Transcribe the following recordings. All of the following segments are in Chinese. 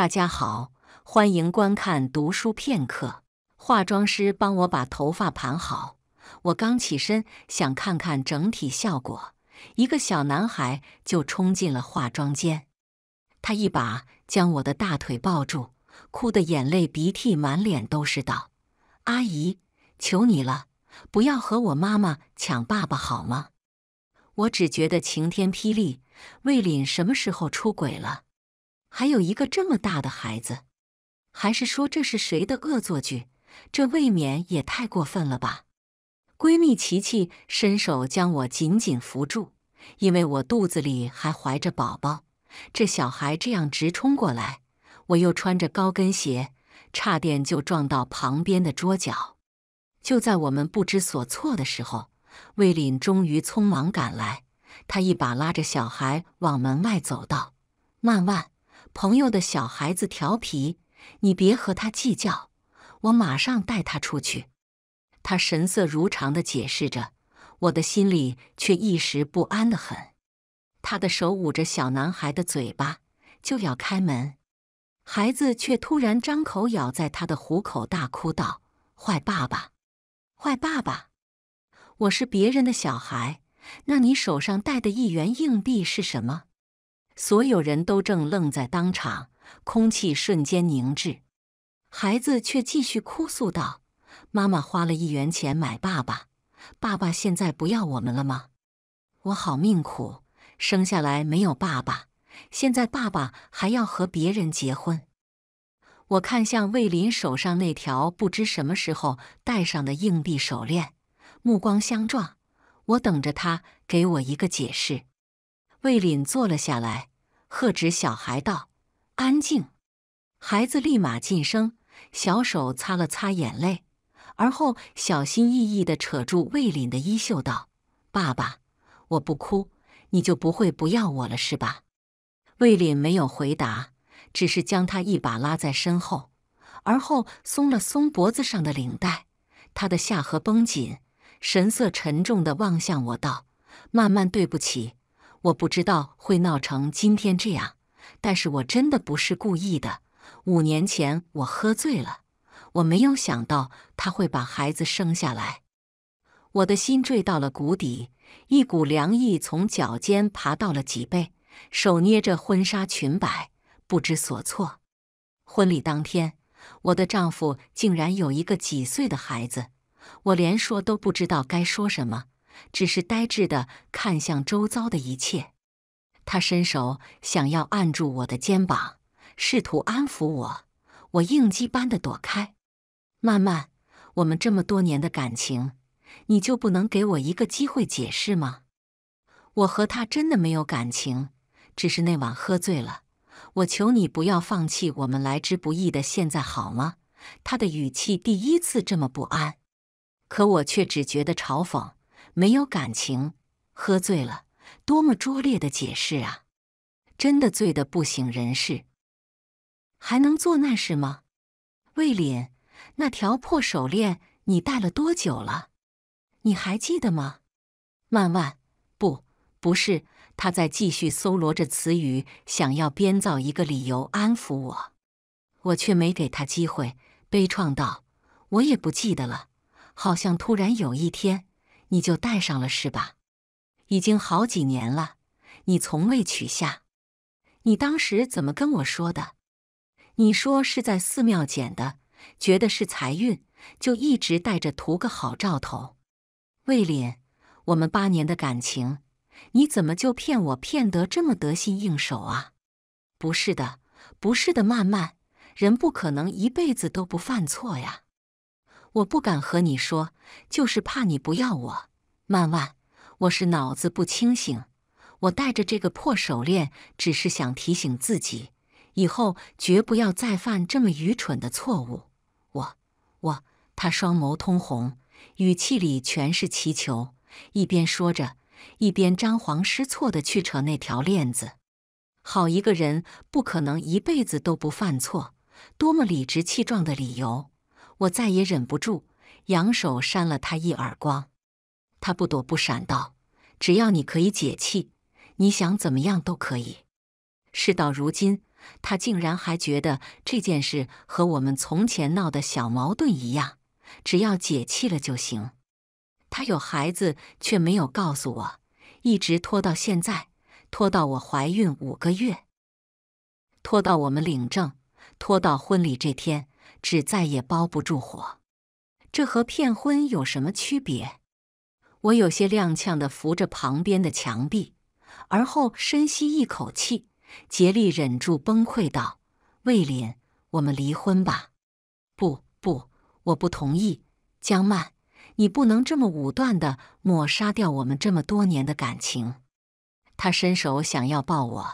大家好，欢迎观看《读书片刻》。化妆师帮我把头发盘好，我刚起身想看看整体效果，一个小男孩就冲进了化妆间。他一把将我的大腿抱住，哭得眼泪鼻涕满脸都是，道：“阿姨，求你了，不要和我妈妈抢爸爸好吗？”我只觉得晴天霹雳，魏凛什么时候出轨了？还有一个这么大的孩子，还是说这是谁的恶作剧？这未免也太过分了吧！闺蜜琪琪伸手将我紧紧扶住，因为我肚子里还怀着宝宝，这小孩这样直冲过来，我又穿着高跟鞋，差点就撞到旁边的桌角。就在我们不知所措的时候，魏岭终于匆忙赶来，他一把拉着小孩往门外走，道：“万万。朋友的小孩子调皮，你别和他计较，我马上带他出去。”他神色如常的解释着，我的心里却一时不安的很。他的手捂着小男孩的嘴巴，就要开门，孩子却突然张口咬在他的虎口，大哭道：“坏爸爸，坏爸爸！我是别人的小孩，那你手上带的一元硬币是什么？”所有人都正愣在当场，空气瞬间凝滞。孩子却继续哭诉道：“妈妈花了一元钱买爸爸，爸爸现在不要我们了吗？我好命苦，生下来没有爸爸，现在爸爸还要和别人结婚。”我看向魏林手上那条不知什么时候戴上的硬币手链，目光相撞，我等着他给我一个解释。魏林坐了下来。喝止小孩道：“安静！”孩子立马噤声，小手擦了擦眼泪，而后小心翼翼地扯住魏凛的衣袖，道：“爸爸，我不哭，你就不会不要我了，是吧？”魏凛没有回答，只是将他一把拉在身后，而后松了松脖子上的领带。他的下颌绷紧，神色沉重地望向我，道：“慢慢，对不起。”我不知道会闹成今天这样，但是我真的不是故意的。五年前我喝醉了，我没有想到他会把孩子生下来。我的心坠到了谷底，一股凉意从脚尖爬到了脊背，手捏着婚纱裙摆，不知所措。婚礼当天，我的丈夫竟然有一个几岁的孩子，我连说都不知道该说什么。只是呆滞的看向周遭的一切，他伸手想要按住我的肩膀，试图安抚我。我应激般的躲开。曼曼，我们这么多年的感情，你就不能给我一个机会解释吗？我和他真的没有感情，只是那晚喝醉了。我求你不要放弃我们来之不易的现在好吗？他的语气第一次这么不安，可我却只觉得嘲讽。没有感情，喝醉了，多么拙劣的解释啊！真的醉得不省人事，还能做那事吗？魏琳，那条破手链你戴了多久了？你还记得吗？曼曼，不，不是，他在继续搜罗着词语，想要编造一个理由安抚我，我却没给他机会，悲怆道：“我也不记得了，好像突然有一天。”你就戴上了是吧？已经好几年了，你从未取下。你当时怎么跟我说的？你说是在寺庙捡的，觉得是财运，就一直戴着图个好兆头。魏林，我们八年的感情，你怎么就骗我骗得这么得心应手啊？不是的，不是的，曼曼，人不可能一辈子都不犯错呀。我不敢和你说，就是怕你不要我。曼万，我是脑子不清醒。我戴着这个破手链，只是想提醒自己，以后绝不要再犯这么愚蠢的错误。我，我……他双眸通红，语气里全是祈求，一边说着，一边张皇失措的去扯那条链子。好一个人，不可能一辈子都不犯错。多么理直气壮的理由！我再也忍不住，扬手扇了他一耳光。他不躲不闪，道：“只要你可以解气，你想怎么样都可以。”事到如今，他竟然还觉得这件事和我们从前闹的小矛盾一样，只要解气了就行。他有孩子，却没有告诉我，一直拖到现在，拖到我怀孕五个月，拖到我们领证，拖到婚礼这天。纸再也包不住火，这和骗婚有什么区别？我有些踉跄地扶着旁边的墙壁，而后深吸一口气，竭力忍住崩溃道：“魏林，我们离婚吧。”“不，不，我不同意。”江曼，你不能这么武断地抹杀掉我们这么多年的感情。”他伸手想要抱我，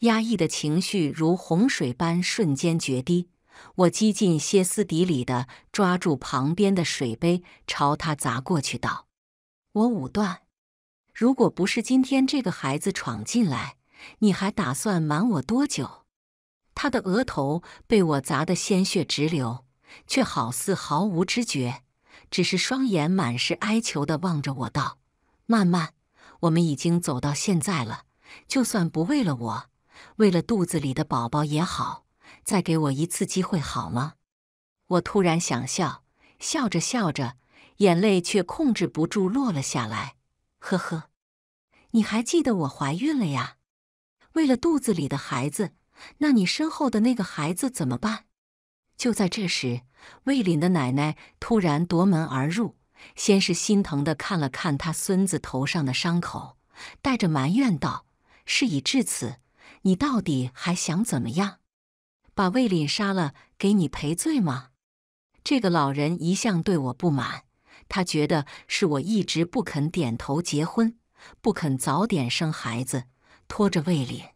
压抑的情绪如洪水般瞬间决堤。我几近歇斯底里地抓住旁边的水杯，朝他砸过去，道：“我武断。如果不是今天这个孩子闯进来，你还打算瞒我多久？”他的额头被我砸得鲜血直流，却好似毫无知觉，只是双眼满是哀求地望着我，道：“曼曼，我们已经走到现在了，就算不为了我，为了肚子里的宝宝也好。”再给我一次机会好吗？我突然想笑，笑着笑着，眼泪却控制不住落了下来。呵呵，你还记得我怀孕了呀？为了肚子里的孩子，那你身后的那个孩子怎么办？就在这时，魏林的奶奶突然夺门而入，先是心疼的看了看他孙子头上的伤口，带着埋怨道：“事已至此，你到底还想怎么样？”把魏岭杀了，给你赔罪吗？这个老人一向对我不满，他觉得是我一直不肯点头结婚，不肯早点生孩子，拖着魏岭。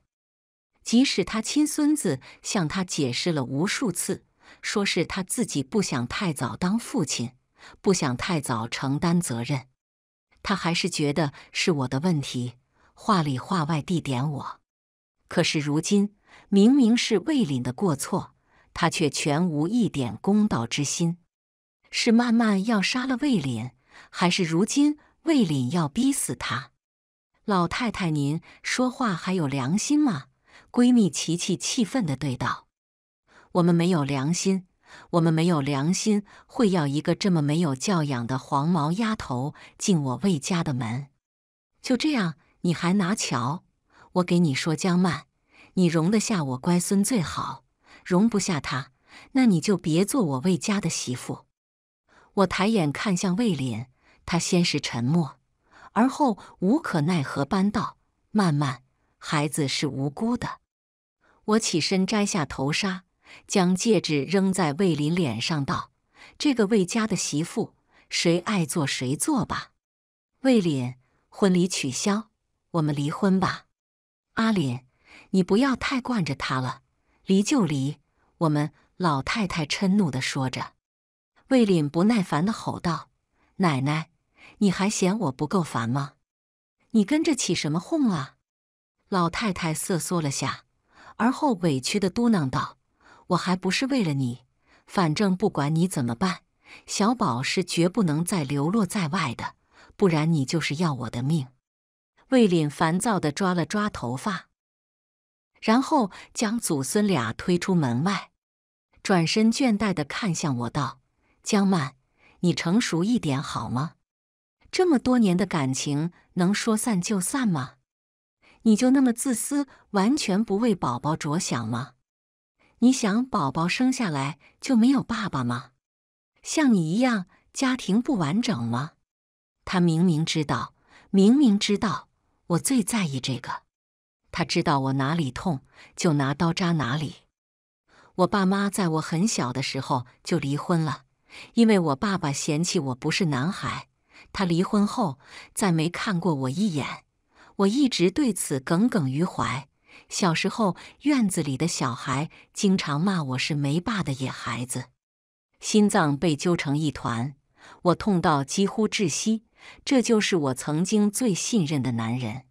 即使他亲孙子向他解释了无数次，说是他自己不想太早当父亲，不想太早承担责任，他还是觉得是我的问题，话里话外地点我。可是如今。明明是魏凛的过错，他却全无一点公道之心。是曼曼要杀了魏凛，还是如今魏凛要逼死他？老太太，您说话还有良心吗？闺蜜琪琪气愤地对道：“我们没有良心，我们没有良心，会要一个这么没有教养的黄毛丫头进我魏家的门？就这样，你还拿桥？我给你说，江曼。”你容得下我乖孙最好，容不下他，那你就别做我魏家的媳妇。我抬眼看向魏林，他先是沉默，而后无可奈何般道：“曼曼，孩子是无辜的。”我起身摘下头纱，将戒指扔在魏林脸上，道：“这个魏家的媳妇，谁爱做谁做吧。魏林，婚礼取消，我们离婚吧，阿林。”你不要太惯着他了，离就离！我们老太太嗔怒地说着，魏岭不耐烦地吼道：“奶奶，你还嫌我不够烦吗？你跟着起什么哄啊？”老太太瑟缩了下，而后委屈地嘟囔道：“我还不是为了你，反正不管你怎么办，小宝是绝不能再流落在外的，不然你就是要我的命。”魏岭烦躁地抓了抓头发。然后将祖孙俩推出门外，转身倦怠地看向我，道：“江曼，你成熟一点好吗？这么多年的感情能说散就散吗？你就那么自私，完全不为宝宝着想吗？你想宝宝生下来就没有爸爸吗？像你一样家庭不完整吗？”他明明知道，明明知道，我最在意这个。他知道我哪里痛，就拿刀扎哪里。我爸妈在我很小的时候就离婚了，因为我爸爸嫌弃我不是男孩。他离婚后再没看过我一眼，我一直对此耿耿于怀。小时候，院子里的小孩经常骂我是没爸的野孩子，心脏被揪成一团，我痛到几乎窒息。这就是我曾经最信任的男人。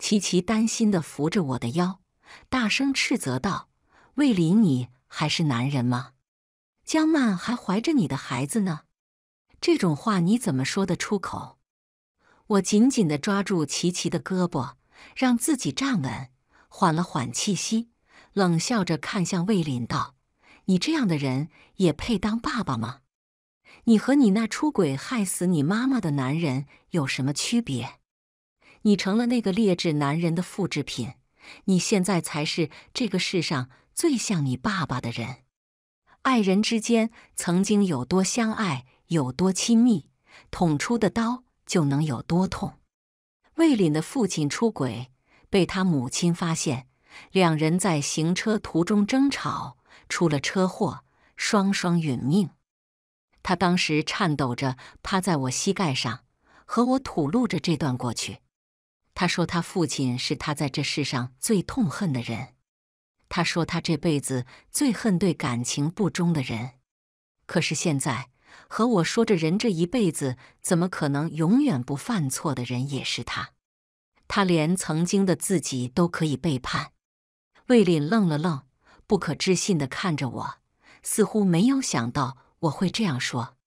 齐齐担心地扶着我的腰，大声斥责道：“魏林，你还是男人吗？江曼还怀着你的孩子呢，这种话你怎么说得出口？”我紧紧地抓住齐齐的胳膊，让自己站稳，缓了缓气息，冷笑着看向魏林道：“你这样的人也配当爸爸吗？你和你那出轨害死你妈妈的男人有什么区别？”你成了那个劣质男人的复制品，你现在才是这个世上最像你爸爸的人。爱人之间曾经有多相爱，有多亲密，捅出的刀就能有多痛。魏岭的父亲出轨，被他母亲发现，两人在行车途中争吵，出了车祸，双双殒命。他当时颤抖着趴在我膝盖上，和我吐露着这段过去。他说：“他父亲是他在这世上最痛恨的人。”他说：“他这辈子最恨对感情不忠的人。”可是现在和我说这人这一辈子怎么可能永远不犯错的人也是他，他连曾经的自己都可以背叛。魏琳愣了愣，不可置信地看着我，似乎没有想到我会这样说。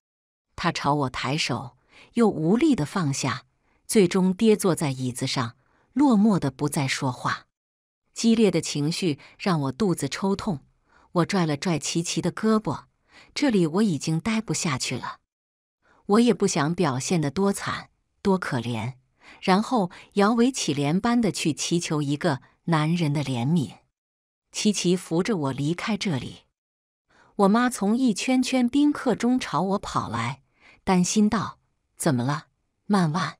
他朝我抬手，又无力地放下。最终跌坐在椅子上，落寞的不再说话。激烈的情绪让我肚子抽痛，我拽了拽琪琪的胳膊，这里我已经待不下去了。我也不想表现得多惨多可怜，然后摇尾乞怜般的去祈求一个男人的怜悯。琪琪扶着我离开这里。我妈从一圈圈宾客中朝我跑来，担心道：“怎么了，曼曼？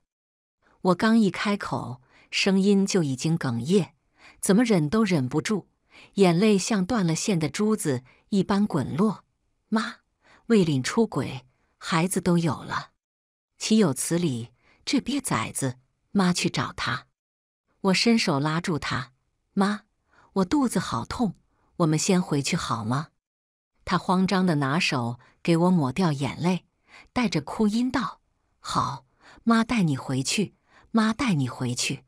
我刚一开口，声音就已经哽咽，怎么忍都忍不住，眼泪像断了线的珠子一般滚落。妈，魏凛出轨，孩子都有了，岂有此理！这瘪崽子，妈去找他。我伸手拉住他，妈，我肚子好痛，我们先回去好吗？他慌张的拿手给我抹掉眼泪，带着哭音道：“好，妈带你回去。”妈带你回去。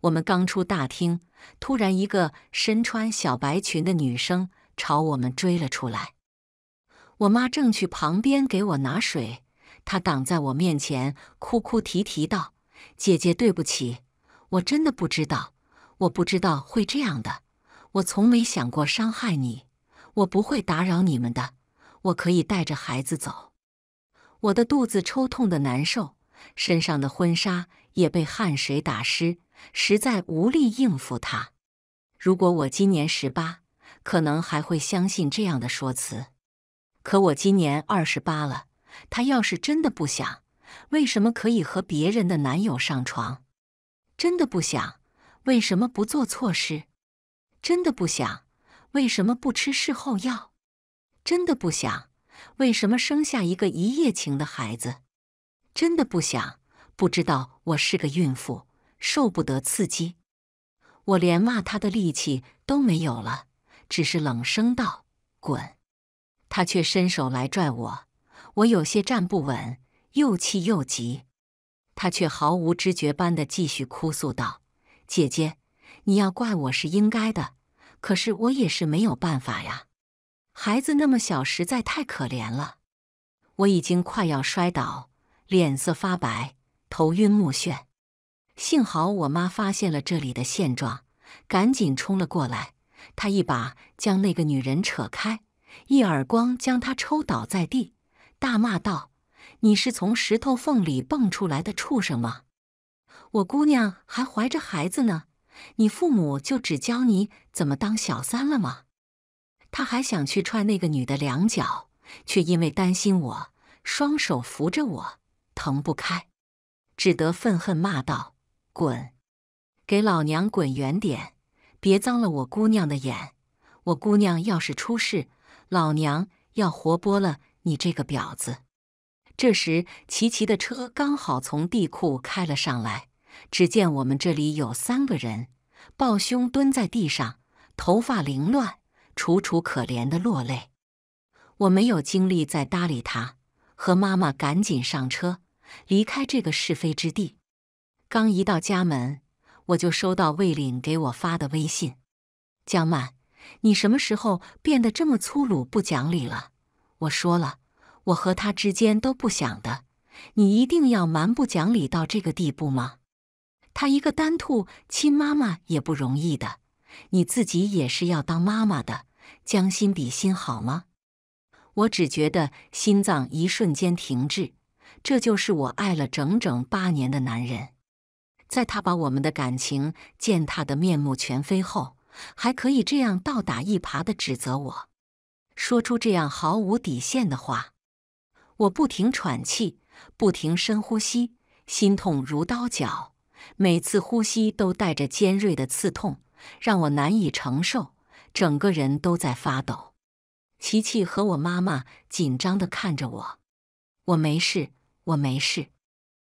我们刚出大厅，突然一个身穿小白裙的女生朝我们追了出来。我妈正去旁边给我拿水，她挡在我面前，哭哭啼啼道：“姐姐，对不起，我真的不知道，我不知道会这样的，我从没想过伤害你，我不会打扰你们的，我可以带着孩子走。”我的肚子抽痛的难受，身上的婚纱。也被汗水打湿，实在无力应付他。如果我今年十八，可能还会相信这样的说辞。可我今年二十八了，他要是真的不想，为什么可以和别人的男友上床？真的不想，为什么不做错事？真的不想，为什么不吃事后药？真的不想，为什么生下一个一夜情的孩子？真的不想。不知道我是个孕妇，受不得刺激，我连骂他的力气都没有了，只是冷声道：“滚！”他却伸手来拽我，我有些站不稳，又气又急。他却毫无知觉般的继续哭诉道：“姐姐，你要怪我是应该的，可是我也是没有办法呀，孩子那么小，实在太可怜了。”我已经快要摔倒，脸色发白。头晕目眩，幸好我妈发现了这里的现状，赶紧冲了过来。她一把将那个女人扯开，一耳光将她抽倒在地，大骂道：“你是从石头缝里蹦出来的畜生吗？我姑娘还怀着孩子呢，你父母就只教你怎么当小三了吗？”他还想去踹那个女的两脚，却因为担心我，双手扶着我，腾不开。只得愤恨骂道：“滚，给老娘滚远点，别脏了我姑娘的眼。我姑娘要是出事，老娘要活剥了你这个婊子。”这时，琪琪的车刚好从地库开了上来。只见我们这里有三个人，抱胸蹲在地上，头发凌乱，楚楚可怜的落泪。我没有精力再搭理他，和妈妈赶紧上车。离开这个是非之地，刚一到家门，我就收到魏岭给我发的微信：“江曼，你什么时候变得这么粗鲁不讲理了？我说了，我和他之间都不想的，你一定要蛮不讲理到这个地步吗？他一个单兔亲妈妈也不容易的，你自己也是要当妈妈的，将心比心好吗？”我只觉得心脏一瞬间停滞。这就是我爱了整整八年的男人，在他把我们的感情践踏的面目全非后，还可以这样倒打一耙的指责我，说出这样毫无底线的话。我不停喘气，不停深呼吸，心痛如刀绞，每次呼吸都带着尖锐的刺痛，让我难以承受，整个人都在发抖。琪琪和我妈妈紧张地看着我，我没事。我没事，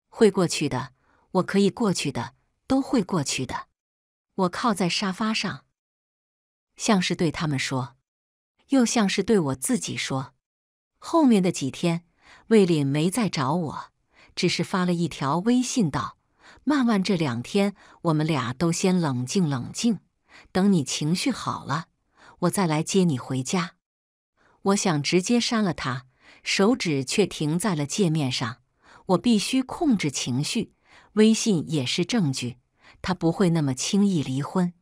会过去的，我可以过去的，都会过去的。我靠在沙发上，像是对他们说，又像是对我自己说。后面的几天，魏岭没再找我，只是发了一条微信道：“曼曼，这两天我们俩都先冷静冷静，等你情绪好了，我再来接你回家。”我想直接删了他，手指却停在了界面上。我必须控制情绪，微信也是证据，他不会那么轻易离婚。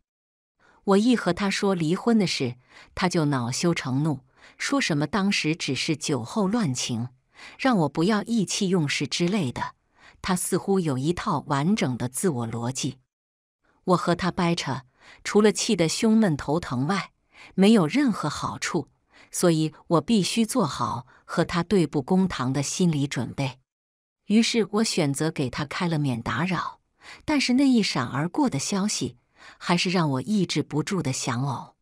我一和他说离婚的事，他就恼羞成怒，说什么当时只是酒后乱情，让我不要意气用事之类的。他似乎有一套完整的自我逻辑。我和他掰扯，除了气得胸闷头疼外，没有任何好处，所以我必须做好和他对簿公堂的心理准备。于是我选择给他开了免打扰，但是那一闪而过的消息，还是让我抑制不住的想呕，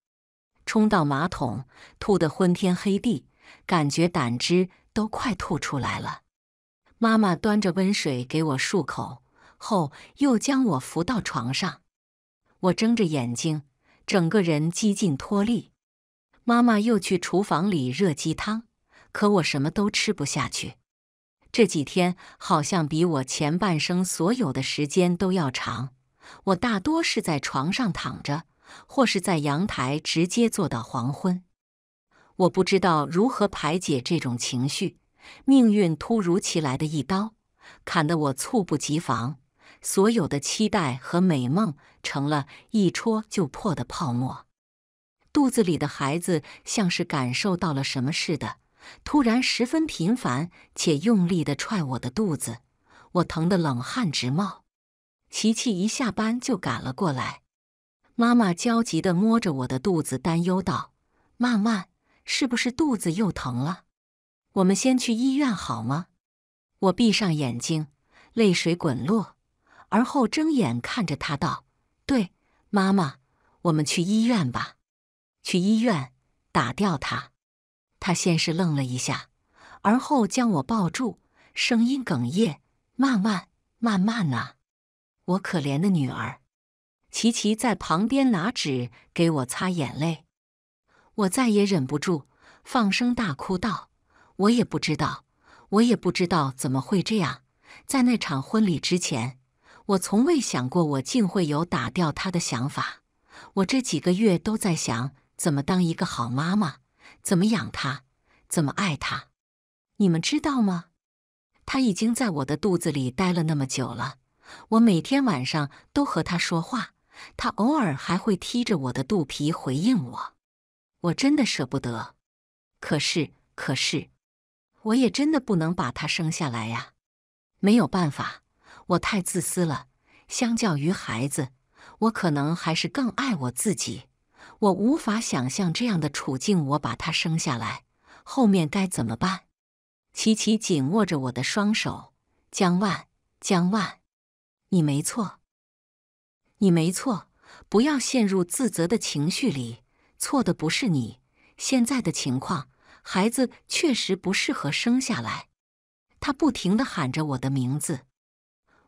冲到马桶，吐得昏天黑地，感觉胆汁都快吐出来了。妈妈端着温水给我漱口，后又将我扶到床上。我睁着眼睛，整个人几近脱力。妈妈又去厨房里热鸡汤，可我什么都吃不下去。这几天好像比我前半生所有的时间都要长。我大多是在床上躺着，或是在阳台直接坐到黄昏。我不知道如何排解这种情绪。命运突如其来的一刀，砍得我猝不及防。所有的期待和美梦成了一戳就破的泡沫。肚子里的孩子像是感受到了什么似的。突然，十分频繁且用力地踹我的肚子，我疼得冷汗直冒。琪琪一下班就赶了过来，妈妈焦急地摸着我的肚子，担忧道：“曼曼，是不是肚子又疼了？我们先去医院好吗？”我闭上眼睛，泪水滚落，而后睁眼看着她道：“对，妈妈，我们去医院吧。去医院打掉它。”他先是愣了一下，而后将我抱住，声音哽咽：“慢，慢慢慢啊，我可怜的女儿。”琪琪在旁边拿纸给我擦眼泪。我再也忍不住，放声大哭道：“我也不知道，我也不知道怎么会这样。在那场婚礼之前，我从未想过我竟会有打掉他的想法。我这几个月都在想怎么当一个好妈妈。”怎么养他，怎么爱他，你们知道吗？他已经在我的肚子里待了那么久了，我每天晚上都和他说话，他偶尔还会踢着我的肚皮回应我。我真的舍不得，可是，可是，我也真的不能把他生下来呀。没有办法，我太自私了。相较于孩子，我可能还是更爱我自己。我无法想象这样的处境，我把他生下来，后面该怎么办？琪琪紧握着我的双手，江万，江万，你没错，你没错，不要陷入自责的情绪里，错的不是你。现在的情况，孩子确实不适合生下来。他不停地喊着我的名字，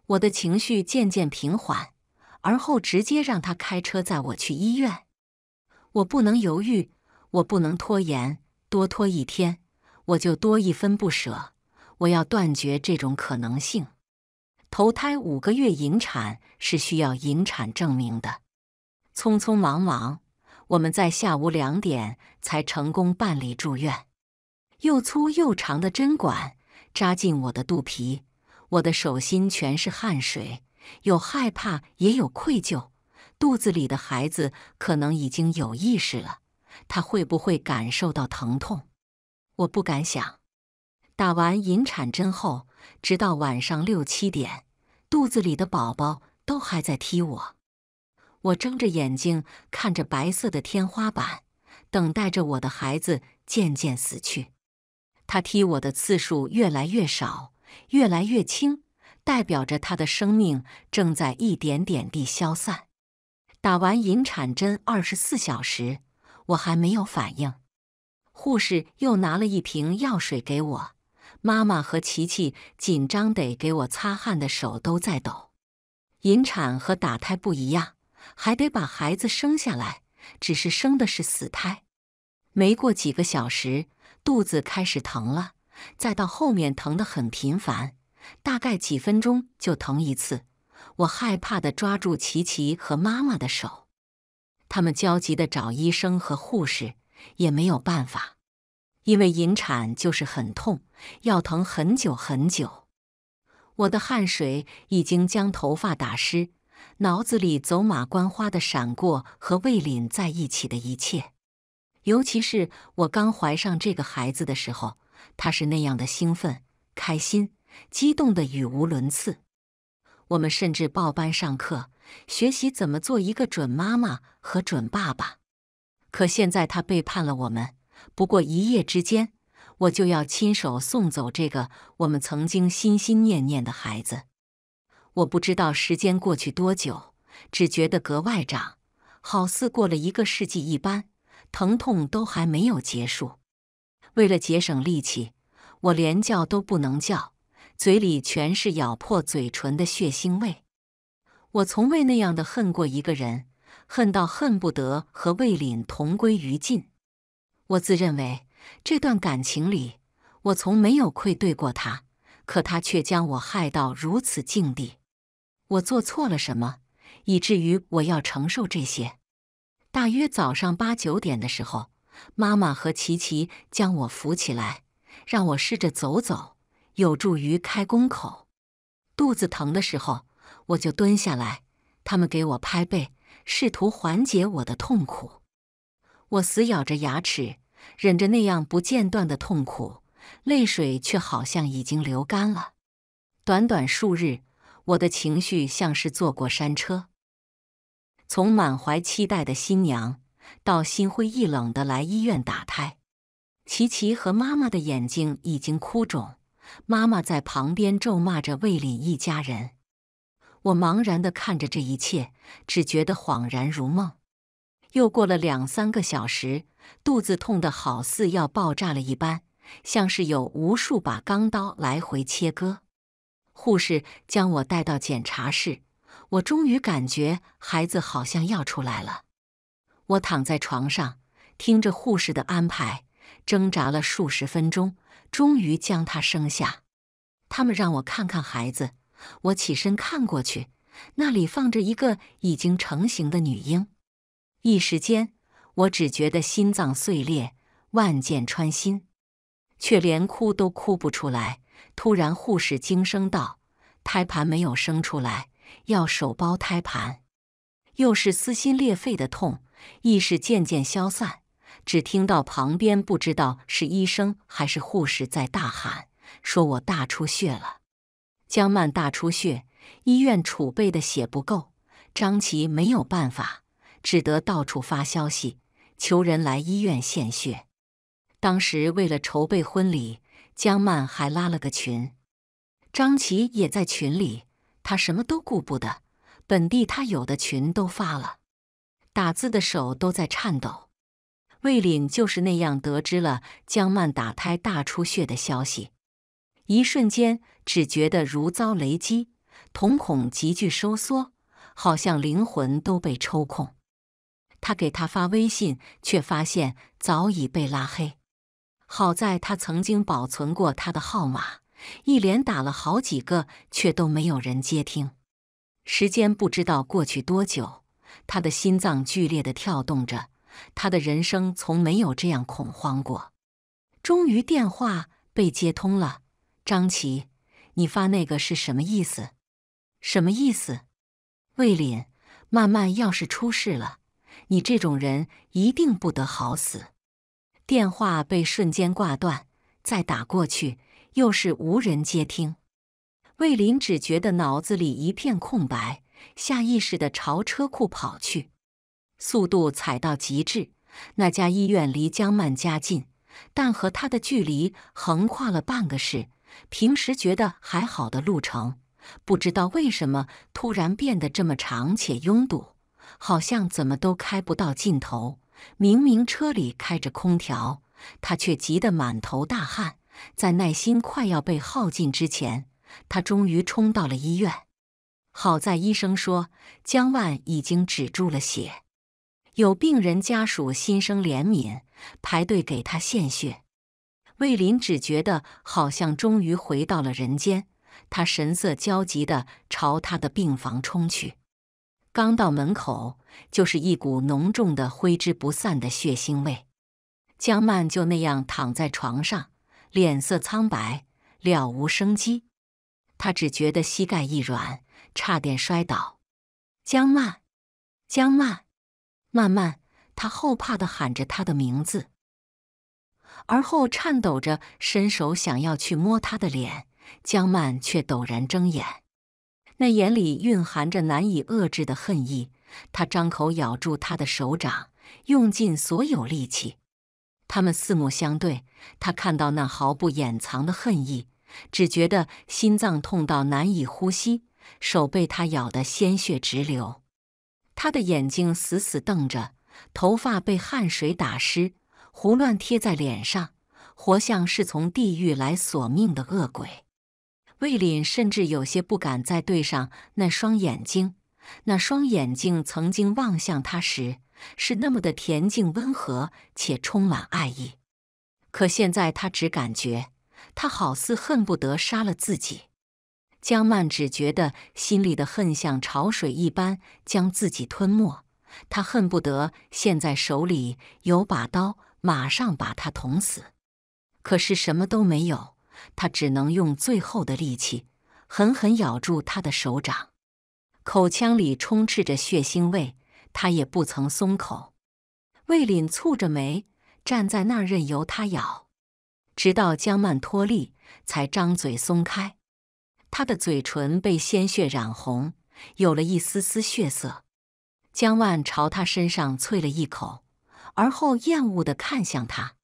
我的情绪渐渐平缓，而后直接让他开车载我去医院。我不能犹豫，我不能拖延。多拖一天，我就多一分不舍。我要断绝这种可能性。头胎五个月引产是需要引产证明的。匆匆忙忙，我们在下午两点才成功办理住院。又粗又长的针管扎进我的肚皮，我的手心全是汗水，有害怕，也有愧疚。肚子里的孩子可能已经有意识了，他会不会感受到疼痛？我不敢想。打完引产针后，直到晚上六七点，肚子里的宝宝都还在踢我。我睁着眼睛看着白色的天花板，等待着我的孩子渐渐死去。他踢我的次数越来越少，越来越轻，代表着他的生命正在一点点地消散。打完引产针二十四小时，我还没有反应。护士又拿了一瓶药水给我，妈妈和琪琪紧张得给我擦汗的手都在抖。引产和打胎不一样，还得把孩子生下来，只是生的是死胎。没过几个小时，肚子开始疼了，再到后面疼得很频繁，大概几分钟就疼一次。我害怕的抓住琪琪和妈妈的手，他们焦急的找医生和护士，也没有办法，因为引产就是很痛，要疼很久很久。我的汗水已经将头发打湿，脑子里走马观花的闪过和魏琳在一起的一切，尤其是我刚怀上这个孩子的时候，他是那样的兴奋、开心、激动的语无伦次。我们甚至报班上课，学习怎么做一个准妈妈和准爸爸。可现在他背叛了我们。不过一夜之间，我就要亲手送走这个我们曾经心心念念的孩子。我不知道时间过去多久，只觉得格外长，好似过了一个世纪一般。疼痛都还没有结束。为了节省力气，我连叫都不能叫。嘴里全是咬破嘴唇的血腥味。我从未那样的恨过一个人，恨到恨不得和魏凛同归于尽。我自认为这段感情里，我从没有愧对过他，可他却将我害到如此境地。我做错了什么，以至于我要承受这些？大约早上八九点的时候，妈妈和琪琪将我扶起来，让我试着走走。有助于开宫口。肚子疼的时候，我就蹲下来，他们给我拍背，试图缓解我的痛苦。我死咬着牙齿，忍着那样不间断的痛苦，泪水却好像已经流干了。短短数日，我的情绪像是坐过山车，从满怀期待的新娘，到心灰意冷的来医院打胎。琪琪和妈妈的眼睛已经哭肿。妈妈在旁边咒骂着魏里一家人，我茫然地看着这一切，只觉得恍然如梦。又过了两三个小时，肚子痛的好似要爆炸了一般，像是有无数把钢刀来回切割。护士将我带到检查室，我终于感觉孩子好像要出来了。我躺在床上，听着护士的安排。挣扎了数十分钟，终于将她生下。他们让我看看孩子，我起身看过去，那里放着一个已经成型的女婴。一时间，我只觉得心脏碎裂，万箭穿心，却连哭都哭不出来。突然，护士惊声道：“胎盘没有生出来，要手剥胎盘。”又是撕心裂肺的痛，意识渐渐消散。只听到旁边不知道是医生还是护士在大喊：“说我大出血了，江曼大出血，医院储备的血不够。”张琪没有办法，只得到处发消息求人来医院献血。当时为了筹备婚礼，江曼还拉了个群，张琪也在群里。他什么都顾不得，本地他有的群都发了，打字的手都在颤抖。魏岭就是那样得知了江曼打胎大出血的消息，一瞬间只觉得如遭雷击，瞳孔急剧收缩，好像灵魂都被抽空。他给他发微信，却发现早已被拉黑。好在他曾经保存过他的号码，一连打了好几个，却都没有人接听。时间不知道过去多久，他的心脏剧烈的跳动着。他的人生从没有这样恐慌过。终于，电话被接通了。张琪，你发那个是什么意思？什么意思？魏林，曼曼要是出事了，你这种人一定不得好死。电话被瞬间挂断，再打过去又是无人接听。魏林只觉得脑子里一片空白，下意识地朝车库跑去。速度踩到极致，那家医院离江曼家近，但和他的距离横跨了半个市。平时觉得还好的路程，不知道为什么突然变得这么长且拥堵，好像怎么都开不到尽头。明明车里开着空调，他却急得满头大汗。在耐心快要被耗尽之前，他终于冲到了医院。好在医生说江万已经止住了血。有病人家属心生怜悯，排队给他献血。魏林只觉得好像终于回到了人间，他神色焦急地朝他的病房冲去。刚到门口，就是一股浓重的、挥之不散的血腥味。江曼就那样躺在床上，脸色苍白，了无生机。他只觉得膝盖一软，差点摔倒。江曼，江曼。慢慢，他后怕的喊着他的名字，而后颤抖着伸手想要去摸他的脸，江曼却陡然睁眼，那眼里蕴含着难以遏制的恨意。他张口咬住他的手掌，用尽所有力气。他们四目相对，他看到那毫不掩藏的恨意，只觉得心脏痛到难以呼吸，手被他咬得鲜血直流。他的眼睛死死瞪着，头发被汗水打湿，胡乱贴在脸上，活像是从地狱来索命的恶鬼。魏凛甚至有些不敢再对上那双眼睛。那双眼睛曾经望向他时，是那么的恬静温和且充满爱意，可现在他只感觉，他好似恨不得杀了自己。江曼只觉得心里的恨像潮水一般将自己吞没，她恨不得现在手里有把刀，马上把他捅死。可是什么都没有，她只能用最后的力气狠狠咬住他的手掌，口腔里充斥着血腥味，他也不曾松口。魏凛蹙着眉站在那儿，任由他咬，直到江曼脱力，才张嘴松开。他的嘴唇被鲜血染红，有了一丝丝血色。江万朝他身上啐了一口，而后厌恶地看向他。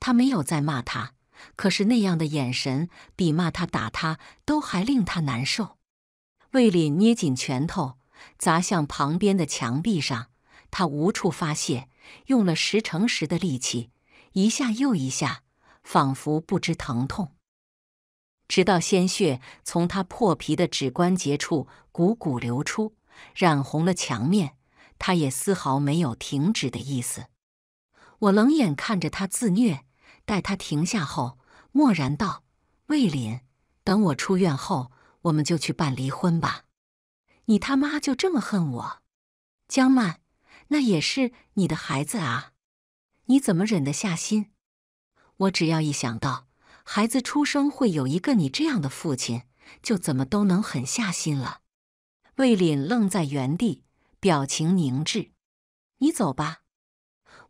他没有再骂他，可是那样的眼神比骂他、打他都还令他难受。魏凛捏紧拳头砸向旁边的墙壁上，他无处发泄，用了十成十的力气，一下又一下，仿佛不知疼痛。直到鲜血从他破皮的指关节处汩汩流出，染红了墙面，他也丝毫没有停止的意思。我冷眼看着他自虐，待他停下后，默然道：“魏林，等我出院后，我们就去办离婚吧。你他妈就这么恨我？江曼，那也是你的孩子啊，你怎么忍得下心？我只要一想到……”孩子出生会有一个你这样的父亲，就怎么都能狠下心了。魏岭愣在原地，表情凝滞。你走吧，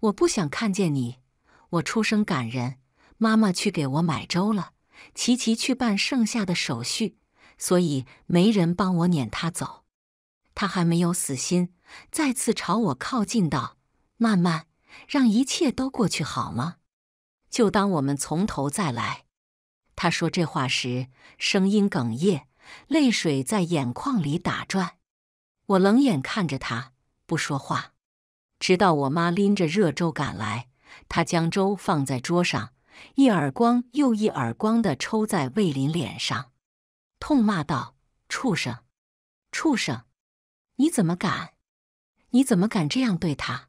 我不想看见你。我出生赶人，妈妈去给我买粥了，琪琪去办剩下的手续，所以没人帮我撵他走。他还没有死心，再次朝我靠近道：“曼曼，让一切都过去好吗？”就当我们从头再来，他说这话时声音哽咽，泪水在眼眶里打转。我冷眼看着他，不说话。直到我妈拎着热粥赶来，她将粥放在桌上，一耳光又一耳光的抽在魏林脸上，痛骂道：“畜生，畜生，你怎么敢？你怎么敢这样对他？”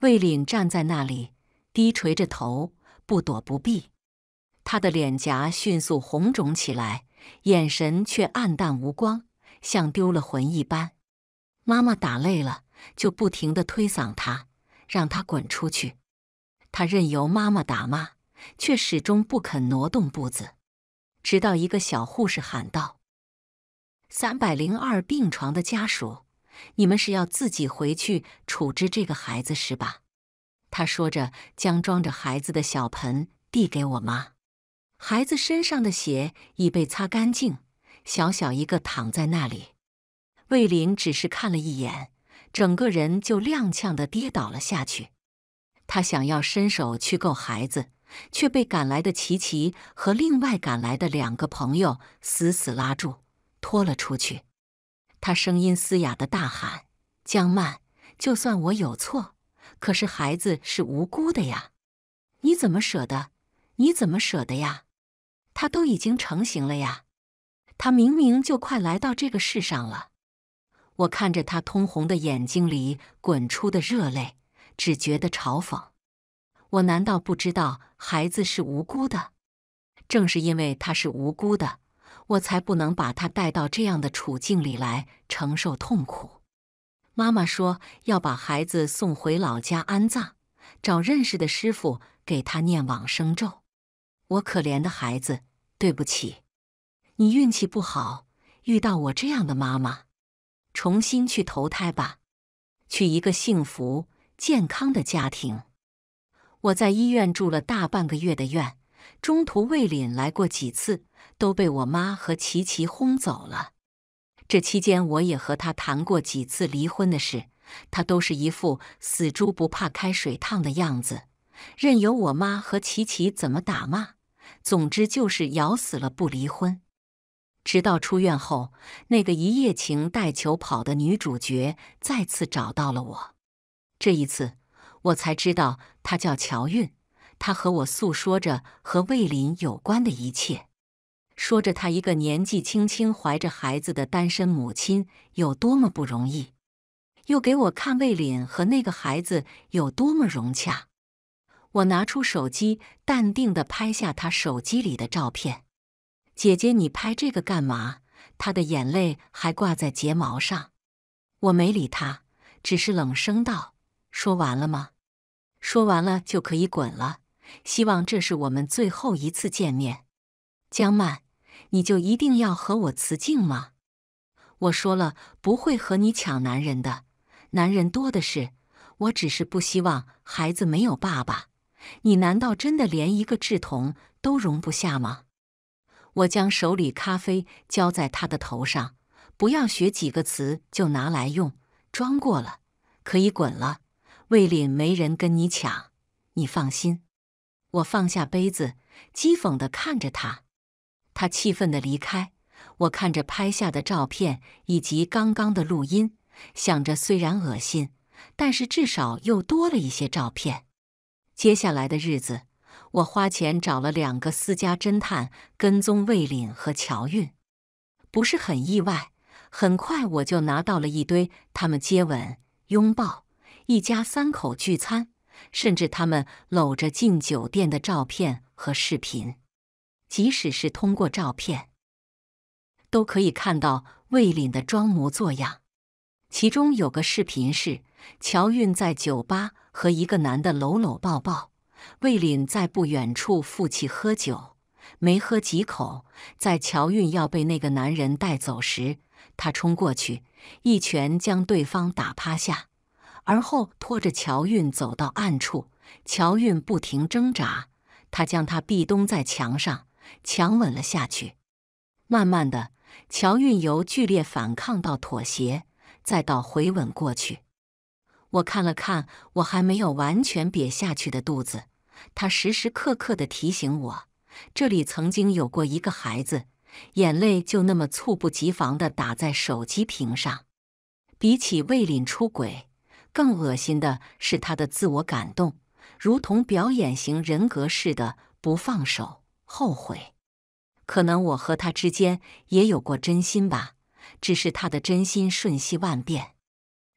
魏林站在那里，低垂着头。不躲不避，他的脸颊迅速红肿起来，眼神却暗淡无光，像丢了魂一般。妈妈打累了，就不停的推搡他，让他滚出去。他任由妈妈打骂，却始终不肯挪动步子。直到一个小护士喊道：“三百零二病床的家属，你们是要自己回去处置这个孩子是吧？”他说着，将装着孩子的小盆递给我妈。孩子身上的血已被擦干净，小小一个躺在那里。魏玲只是看了一眼，整个人就踉跄的跌倒了下去。他想要伸手去够孩子，却被赶来的琪琪和另外赶来的两个朋友死死拉住，拖了出去。他声音嘶哑的大喊：“江曼，就算我有错。”可是孩子是无辜的呀，你怎么舍得？你怎么舍得呀？他都已经成型了呀，他明明就快来到这个世上了。我看着他通红的眼睛里滚出的热泪，只觉得嘲讽。我难道不知道孩子是无辜的？正是因为他是无辜的，我才不能把他带到这样的处境里来承受痛苦。妈妈说要把孩子送回老家安葬，找认识的师傅给他念往生咒。我可怜的孩子，对不起，你运气不好，遇到我这样的妈妈。重新去投胎吧，去一个幸福、健康的家庭。我在医院住了大半个月的院，中途魏琳来过几次，都被我妈和琪琪轰走了。这期间，我也和他谈过几次离婚的事，他都是一副死猪不怕开水烫的样子，任由我妈和琪琪怎么打骂，总之就是咬死了不离婚。直到出院后，那个一夜情带球跑的女主角再次找到了我，这一次我才知道她叫乔韵，她和我诉说着和魏林有关的一切。说着，她一个年纪轻轻、怀着孩子的单身母亲有多么不容易，又给我看魏岭和那个孩子有多么融洽。我拿出手机，淡定地拍下他手机里的照片。姐姐，你拍这个干嘛？她的眼泪还挂在睫毛上。我没理他，只是冷声道：“说完了吗？说完了就可以滚了。希望这是我们最后一次见面，江曼。”你就一定要和我辞镜吗？我说了不会和你抢男人的，男人多的是。我只是不希望孩子没有爸爸。你难道真的连一个志童都容不下吗？我将手里咖啡浇在他的头上。不要学几个词就拿来用，装过了，可以滚了。魏凛没人跟你抢，你放心。我放下杯子，讥讽地看着他。他气愤地离开。我看着拍下的照片以及刚刚的录音，想着虽然恶心，但是至少又多了一些照片。接下来的日子，我花钱找了两个私家侦探跟踪魏岭和乔韵。不是很意外，很快我就拿到了一堆他们接吻、拥抱、一家三口聚餐，甚至他们搂着进酒店的照片和视频。即使是通过照片，都可以看到魏凛的装模作样。其中有个视频是乔韵在酒吧和一个男的搂搂抱抱，魏凛在不远处负气喝酒，没喝几口，在乔韵要被那个男人带走时，他冲过去一拳将对方打趴下，而后拖着乔韵走到暗处。乔韵不停挣扎，他将他壁咚在墙上。强吻了下去，慢慢的，乔韵由剧烈反抗到妥协，再到回吻过去。我看了看我还没有完全瘪下去的肚子，它时时刻刻的提醒我这里曾经有过一个孩子。眼泪就那么猝不及防的打在手机屏上。比起魏凛出轨，更恶心的是他的自我感动，如同表演型人格似的不放手。后悔，可能我和他之间也有过真心吧，只是他的真心瞬息万变。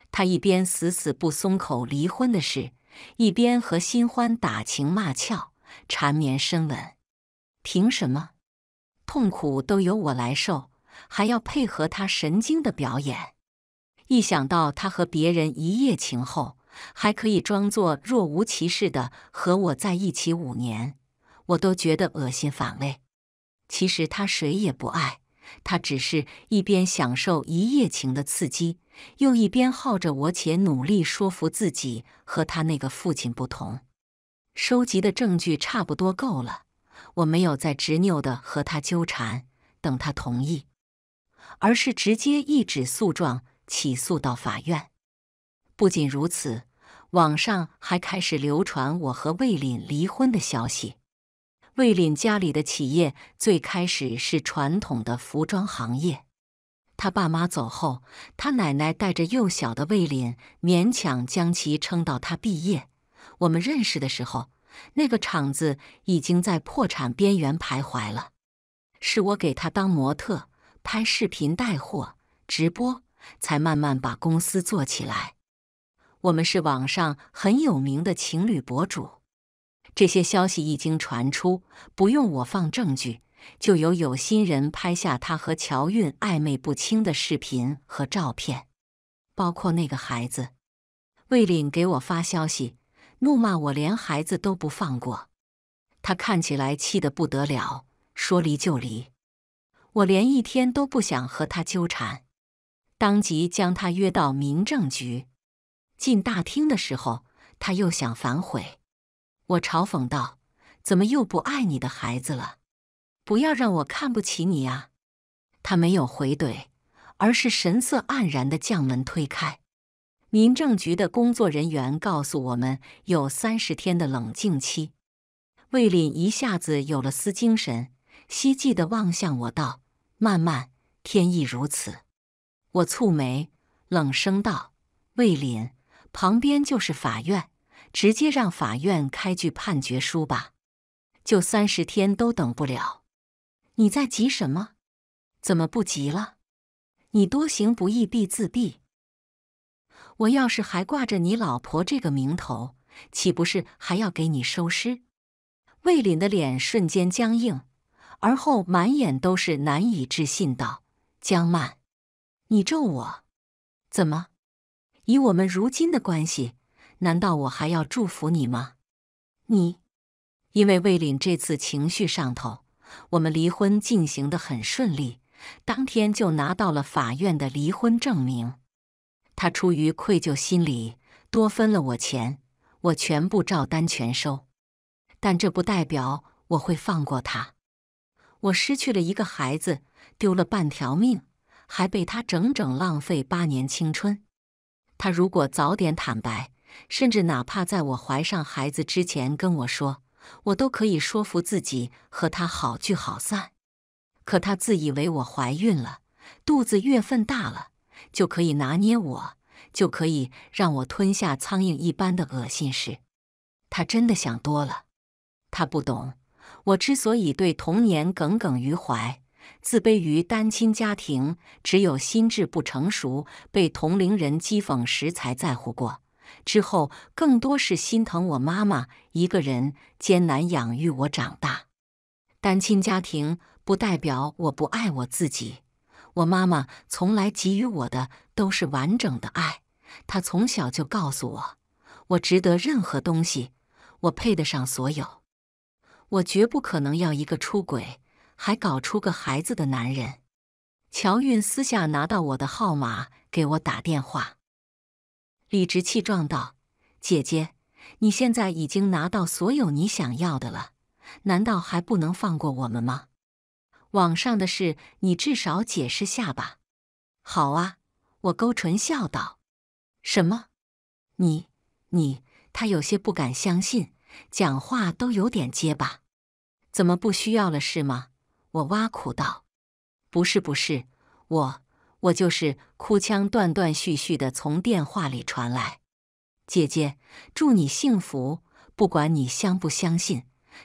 他一边死死不松口离婚的事，一边和新欢打情骂俏，缠绵深吻。凭什么？痛苦都由我来受，还要配合他神经的表演？一想到他和别人一夜情后，还可以装作若无其事的和我在一起五年。我都觉得恶心反胃。其实他谁也不爱，他只是一边享受一夜情的刺激，又一边耗着我，且努力说服自己和他那个父亲不同。收集的证据差不多够了，我没有再执拗的和他纠缠，等他同意，而是直接一纸诉状起诉到法院。不仅如此，网上还开始流传我和魏岭离婚的消息。魏林家里的企业最开始是传统的服装行业，他爸妈走后，他奶奶带着幼小的魏林勉强将其撑到他毕业。我们认识的时候，那个厂子已经在破产边缘徘徊了。是我给他当模特、拍视频、带货、直播，才慢慢把公司做起来。我们是网上很有名的情侣博主。这些消息一经传出，不用我放证据，就有有心人拍下他和乔韵暧昧不清的视频和照片，包括那个孩子。魏岭给我发消息，怒骂我连孩子都不放过。他看起来气得不得了，说离就离。我连一天都不想和他纠缠，当即将他约到民政局。进大厅的时候，他又想反悔。我嘲讽道：“怎么又不爱你的孩子了？不要让我看不起你啊！”他没有回怼，而是神色黯然的将门推开。民政局的工作人员告诉我们有三十天的冷静期。魏凛一下子有了丝精神，希冀的望向我道：“漫漫天意如此。”我蹙眉，冷声道：“魏凛，旁边就是法院。”直接让法院开具判决书吧，就三十天都等不了，你在急什么？怎么不急了？你多行不义必自毙。我要是还挂着你老婆这个名头，岂不是还要给你收尸？魏凛的脸瞬间僵硬，而后满眼都是难以置信道：“江曼，你咒我？怎么？以我们如今的关系？”难道我还要祝福你吗？你，因为魏岭这次情绪上头，我们离婚进行的很顺利，当天就拿到了法院的离婚证明。他出于愧疚心理多分了我钱，我全部照单全收。但这不代表我会放过他。我失去了一个孩子，丢了半条命，还被他整整浪费八年青春。他如果早点坦白。甚至哪怕在我怀上孩子之前跟我说，我都可以说服自己和他好聚好散。可他自以为我怀孕了，肚子月份大了，就可以拿捏我，就可以让我吞下苍蝇一般的恶心事。他真的想多了，他不懂我之所以对童年耿耿于怀、自卑于单亲家庭，只有心智不成熟，被同龄人讥讽时才在乎过。之后，更多是心疼我妈妈一个人艰难养育我长大。单亲家庭不代表我不爱我自己。我妈妈从来给予我的都是完整的爱。她从小就告诉我，我值得任何东西，我配得上所有。我绝不可能要一个出轨还搞出个孩子的男人。乔运私下拿到我的号码，给我打电话。理直气壮道：“姐姐，你现在已经拿到所有你想要的了，难道还不能放过我们吗？网上的事，你至少解释下吧。”“好啊。”我勾唇笑道。“什么？你你？”他有些不敢相信，讲话都有点结巴。“怎么不需要了是吗？”我挖苦道。“不是不是，我。”我就是哭腔断断续续的从电话里传来，姐姐，祝你幸福。不管你相不相信，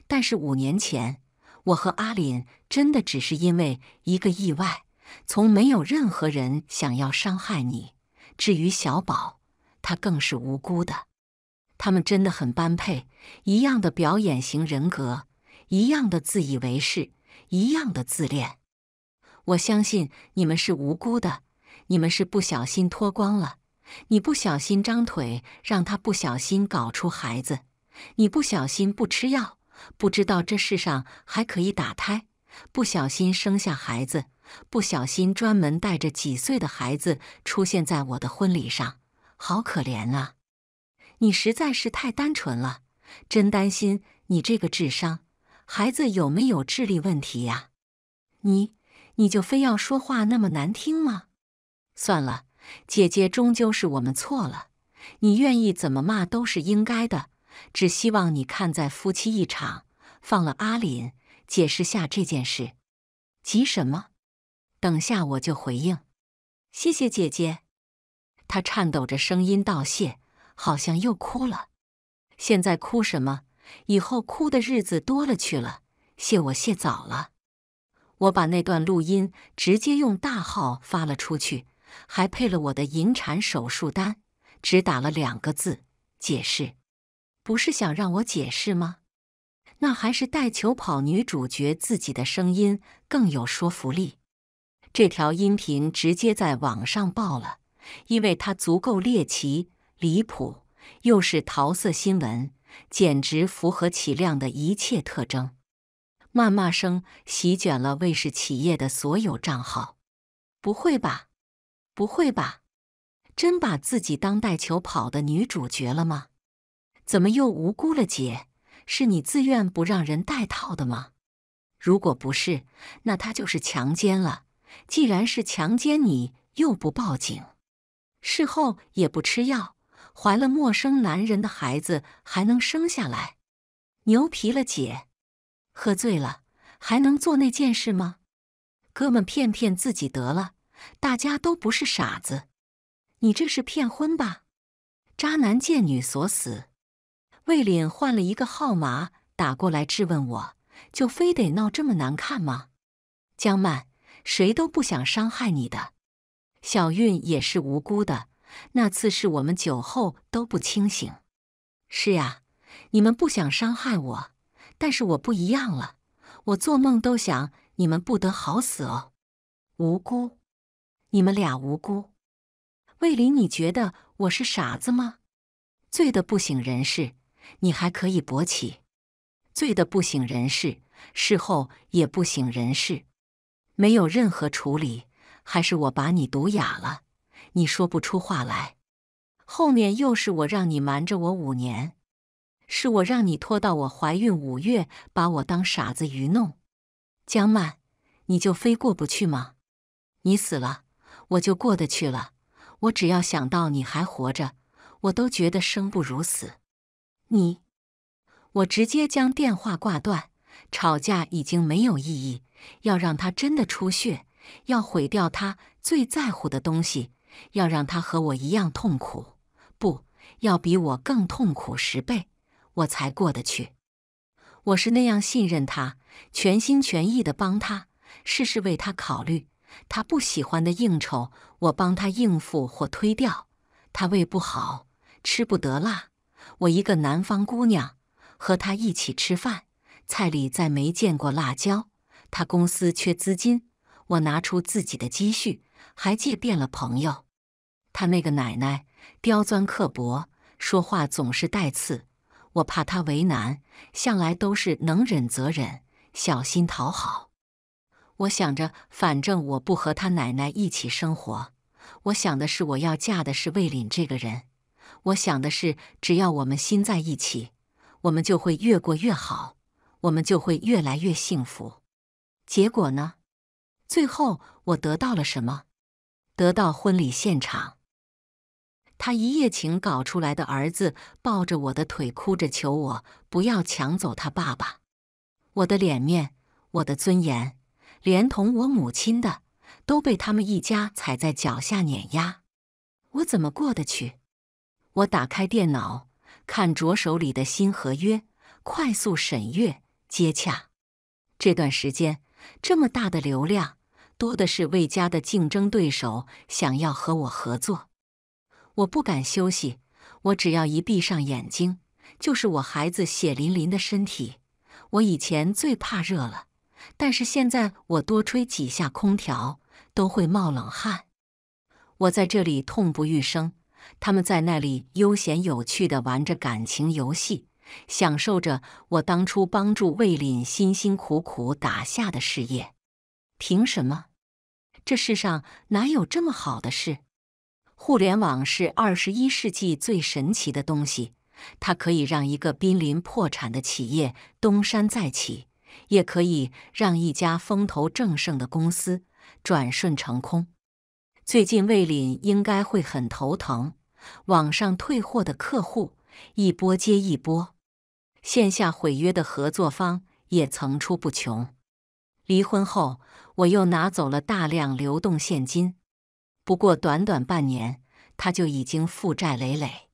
但是五年前我和阿林真的只是因为一个意外，从没有任何人想要伤害你。至于小宝，他更是无辜的。他们真的很般配，一样的表演型人格，一样的自以为是，一样的自恋。我相信你们是无辜的，你们是不小心脱光了，你不小心张腿让他不小心搞出孩子，你不小心不吃药，不知道这世上还可以打胎，不小心生下孩子，不小心专门带着几岁的孩子出现在我的婚礼上，好可怜啊！你实在是太单纯了，真担心你这个智商，孩子有没有智力问题呀？你。你就非要说话那么难听吗？算了，姐姐终究是我们错了，你愿意怎么骂都是应该的。只希望你看在夫妻一场，放了阿林，解释下这件事。急什么？等下我就回应。谢谢姐姐。她颤抖着声音道谢，好像又哭了。现在哭什么？以后哭的日子多了去了。谢我谢早了。我把那段录音直接用大号发了出去，还配了我的引产手术单，只打了两个字解释，不是想让我解释吗？那还是带球跑女主角自己的声音更有说服力。这条音频直接在网上爆了，因为它足够猎奇、离谱，又是桃色新闻，简直符合起亮的一切特征。谩骂声席卷了卫视企业的所有账号。不会吧？不会吧？真把自己当带球跑的女主角了吗？怎么又无辜了，姐？是你自愿不让人戴套的吗？如果不是，那他就是强奸了。既然是强奸，你又不报警，事后也不吃药，怀了陌生男人的孩子还能生下来？牛皮了，姐！喝醉了还能做那件事吗？哥们骗骗自己得了，大家都不是傻子。你这是骗婚吧？渣男贱女锁死。魏岭换了一个号码打过来质问我，就非得闹这么难看吗？江曼，谁都不想伤害你的。小韵也是无辜的，那次是我们酒后都不清醒。是呀，你们不想伤害我。但是我不一样了，我做梦都想你们不得好死哦！无辜，你们俩无辜。魏林，你觉得我是傻子吗？醉得不省人事，你还可以勃起；醉得不省人事，事后也不省人事，没有任何处理，还是我把你毒哑了，你说不出话来。后面又是我让你瞒着我五年。是我让你拖到我怀孕五月，把我当傻子愚弄，江曼，你就非过不去吗？你死了，我就过得去了。我只要想到你还活着，我都觉得生不如死。你，我直接将电话挂断。吵架已经没有意义。要让他真的出血，要毁掉他最在乎的东西，要让他和我一样痛苦，不要比我更痛苦十倍。我才过得去。我是那样信任他，全心全意的帮他，事事为他考虑。他不喜欢的应酬，我帮他应付或推掉。他胃不好，吃不得辣。我一个南方姑娘，和他一起吃饭，菜里再没见过辣椒。他公司缺资金，我拿出自己的积蓄，还借遍了朋友。他那个奶奶刁钻刻薄，说话总是带刺。我怕他为难，向来都是能忍则忍，小心讨好。我想着，反正我不和他奶奶一起生活。我想的是，我要嫁的是魏岭这个人。我想的是，只要我们心在一起，我们就会越过越好，我们就会越来越幸福。结果呢？最后我得到了什么？得到婚礼现场。他一夜情搞出来的儿子抱着我的腿哭着求我不要抢走他爸爸，我的脸面，我的尊严，连同我母亲的都被他们一家踩在脚下碾压，我怎么过得去？我打开电脑，看着手里的新合约，快速审阅接洽。这段时间这么大的流量，多的是魏家的竞争对手想要和我合作。我不敢休息，我只要一闭上眼睛，就是我孩子血淋淋的身体。我以前最怕热了，但是现在我多吹几下空调都会冒冷汗。我在这里痛不欲生，他们在那里悠闲有趣的玩着感情游戏，享受着我当初帮助魏岭辛辛苦苦打下的事业。凭什么？这世上哪有这么好的事？互联网是二十一世纪最神奇的东西，它可以让一个濒临破产的企业东山再起，也可以让一家风头正盛的公司转瞬成空。最近，魏林应该会很头疼，网上退货的客户一波接一波，线下毁约的合作方也层出不穷。离婚后，我又拿走了大量流动现金。不过短短半年，他就已经负债累累。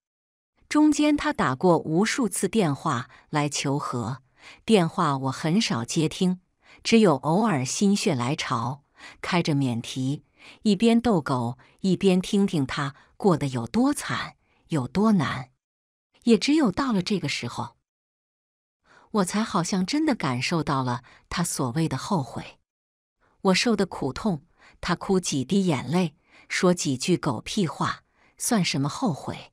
中间他打过无数次电话来求和，电话我很少接听，只有偶尔心血来潮，开着免提，一边逗狗，一边听听他过得有多惨，有多难。也只有到了这个时候，我才好像真的感受到了他所谓的后悔。我受的苦痛，他哭几滴眼泪。说几句狗屁话算什么后悔？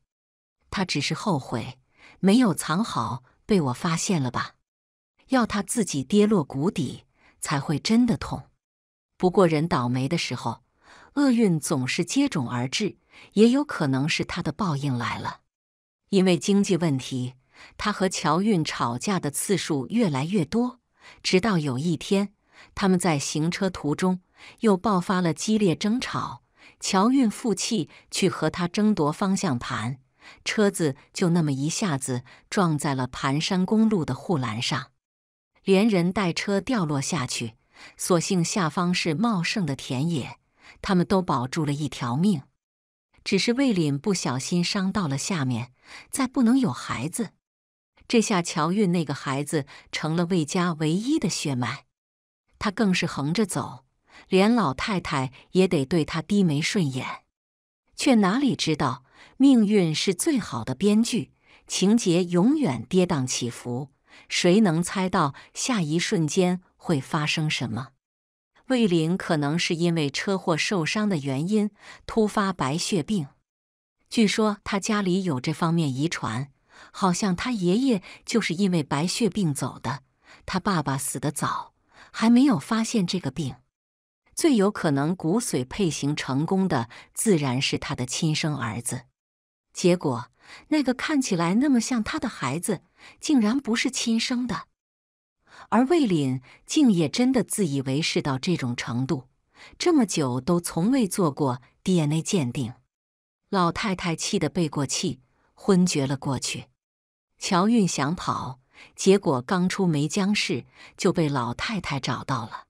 他只是后悔没有藏好，被我发现了吧？要他自己跌落谷底才会真的痛。不过人倒霉的时候，厄运总是接踵而至，也有可能是他的报应来了。因为经济问题，他和乔韵吵架的次数越来越多，直到有一天，他们在行车途中又爆发了激烈争吵。乔韵负气去和他争夺方向盘，车子就那么一下子撞在了盘山公路的护栏上，连人带车掉落下去。所幸下方是茂盛的田野，他们都保住了一条命。只是魏凛不小心伤到了下面，再不能有孩子。这下乔韵那个孩子成了魏家唯一的血脉，他更是横着走。连老太太也得对他低眉顺眼，却哪里知道命运是最好的编剧，情节永远跌宕起伏。谁能猜到下一瞬间会发生什么？魏玲可能是因为车祸受伤的原因突发白血病，据说他家里有这方面遗传，好像他爷爷就是因为白血病走的。他爸爸死得早，还没有发现这个病。最有可能骨髓配型成功的，自然是他的亲生儿子。结果，那个看起来那么像他的孩子，竟然不是亲生的。而魏岭竟也真的自以为是到这种程度，这么久都从未做过 DNA 鉴定。老太太气得背过气，昏厥了过去。乔韵想跑，结果刚出梅江市就被老太太找到了。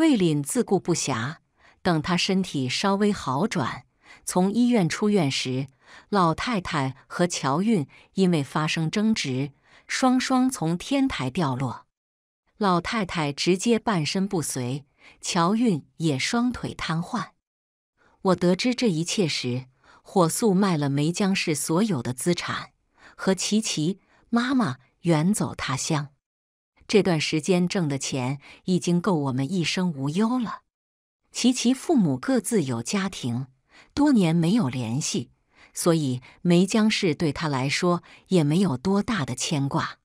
魏凛自顾不暇，等他身体稍微好转，从医院出院时，老太太和乔韵因为发生争执，双双从天台掉落。老太太直接半身不遂，乔韵也双腿瘫痪。我得知这一切时，火速卖了梅江市所有的资产，和琪琪妈妈远走他乡。这段时间挣的钱已经够我们一生无忧了。琪琪父母各自有家庭，多年没有联系，所以梅江市对他来说也没有多大的牵挂。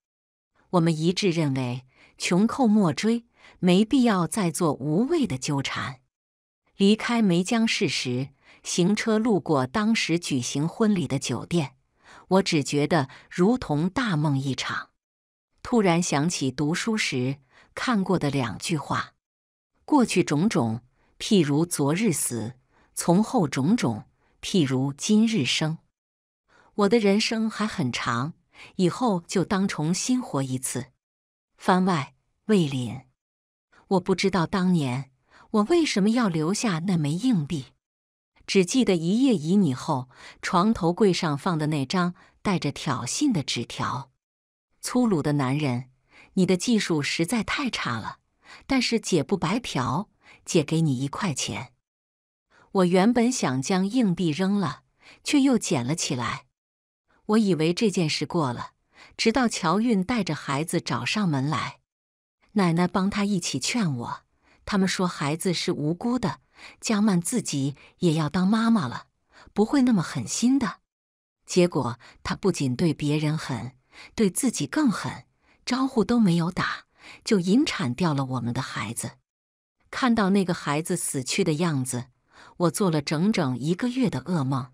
我们一致认为，穷寇莫追，没必要再做无谓的纠缠。离开梅江市时，行车路过当时举行婚礼的酒店，我只觉得如同大梦一场。突然想起读书时看过的两句话：“过去种种，譬如昨日死；从后种种，譬如今日生。”我的人生还很长，以后就当重新活一次。番外：魏林，我不知道当年我为什么要留下那枚硬币，只记得一夜旖旎后，床头柜上放的那张带着挑衅的纸条。粗鲁的男人，你的技术实在太差了。但是姐不白嫖，姐给你一块钱。我原本想将硬币扔了，却又捡了起来。我以为这件事过了，直到乔韵带着孩子找上门来，奶奶帮他一起劝我。他们说孩子是无辜的，江曼自己也要当妈妈了，不会那么狠心的。结果他不仅对别人狠。对自己更狠，招呼都没有打，就引产掉了我们的孩子。看到那个孩子死去的样子，我做了整整一个月的噩梦。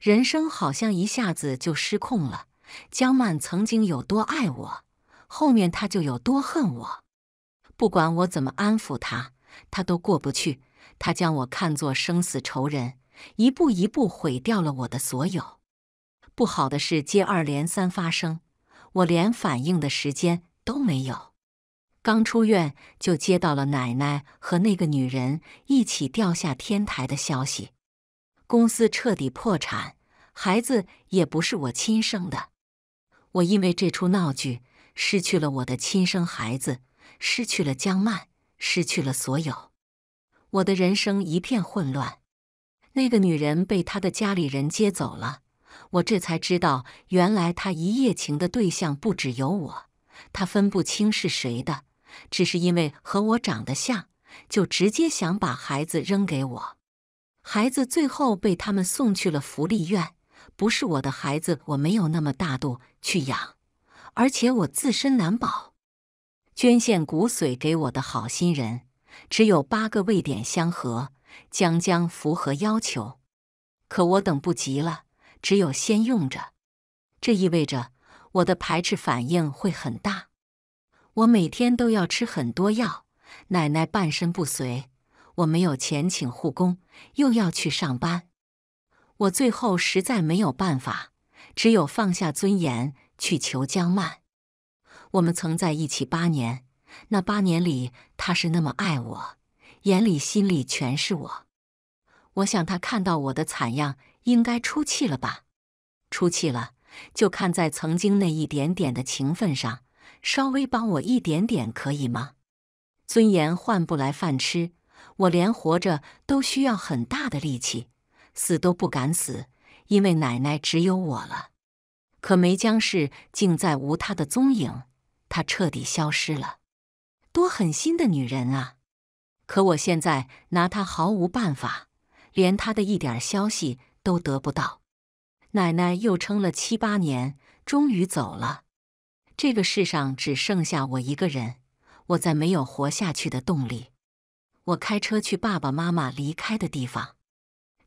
人生好像一下子就失控了。江曼曾经有多爱我，后面他就有多恨我。不管我怎么安抚他，他都过不去。他将我看作生死仇人，一步一步毁掉了我的所有。不好的事接二连三发生，我连反应的时间都没有。刚出院就接到了奶奶和那个女人一起掉下天台的消息，公司彻底破产，孩子也不是我亲生的。我因为这出闹剧失去了我的亲生孩子，失去了江曼，失去了所有。我的人生一片混乱。那个女人被她的家里人接走了。我这才知道，原来他一夜情的对象不只有我，他分不清是谁的，只是因为和我长得像，就直接想把孩子扔给我。孩子最后被他们送去了福利院，不是我的孩子，我没有那么大度去养，而且我自身难保。捐献骨髓给我的好心人，只有八个位点相合，将将符合要求，可我等不及了。只有先用着，这意味着我的排斥反应会很大。我每天都要吃很多药。奶奶半身不遂，我没有钱请护工，又要去上班。我最后实在没有办法，只有放下尊严去求江曼。我们曾在一起八年，那八年里，他是那么爱我，眼里心里全是我。我想他看到我的惨样。应该出气了吧？出气了，就看在曾经那一点点的情分上，稍微帮我一点点可以吗？尊严换不来饭吃，我连活着都需要很大的力气，死都不敢死，因为奶奶只有我了。可梅江氏竟再无她的踪影，她彻底消失了。多狠心的女人啊！可我现在拿她毫无办法，连她的一点消息。都得不到，奶奶又撑了七八年，终于走了。这个世上只剩下我一个人，我再没有活下去的动力。我开车去爸爸妈妈离开的地方。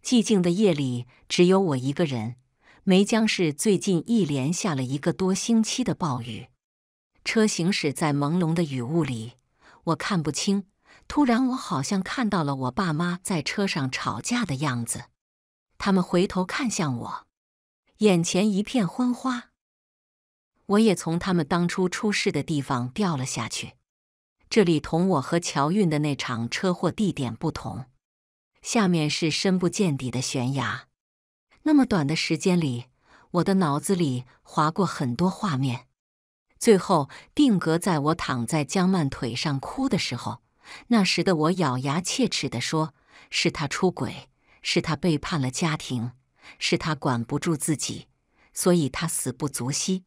寂静的夜里，只有我一个人。梅江市最近一连下了一个多星期的暴雨，车行驶在朦胧的雨雾里，我看不清。突然，我好像看到了我爸妈在车上吵架的样子。他们回头看向我，眼前一片昏花。我也从他们当初出事的地方掉了下去。这里同我和乔运的那场车祸地点不同，下面是深不见底的悬崖。那么短的时间里，我的脑子里划过很多画面，最后定格在我躺在江曼腿上哭的时候。那时的我咬牙切齿地说：“是他出轨。”是他背叛了家庭，是他管不住自己，所以他死不足惜。